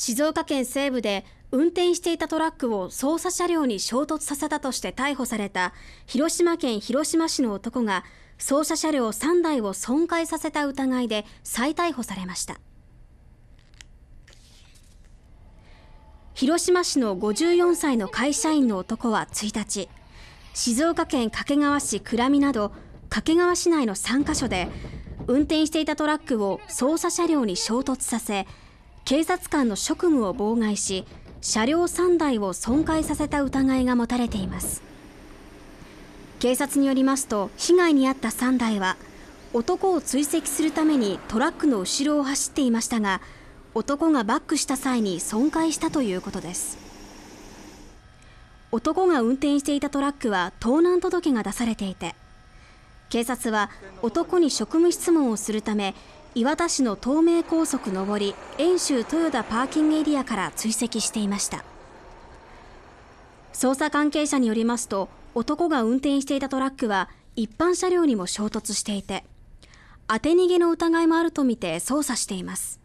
静岡県西部で運転していたトラックを捜査車両に衝突させたとして逮捕された広島県広島市の男が捜査車両3台を損壊させた疑いで再逮捕されました広島市の54歳の会社員の男は1日静岡県掛川市倉見など掛川市内の3カ所で運転していたトラックを捜査車両に衝突させ警察官の職務を妨害し車両3台を損壊させた疑いが持たれています警察によりますと被害に遭った3台は男を追跡するためにトラックの後ろを走っていましたが男がバックした際に損壊したということです男が運転していたトラックは盗難届が出されていて警察は男に職務質問をするため磐田市の東名高速上り遠州豊田パーキングエリアから追跡していました捜査関係者によりますと男が運転していたトラックは一般車両にも衝突していて当て逃げの疑いもあるとみて捜査しています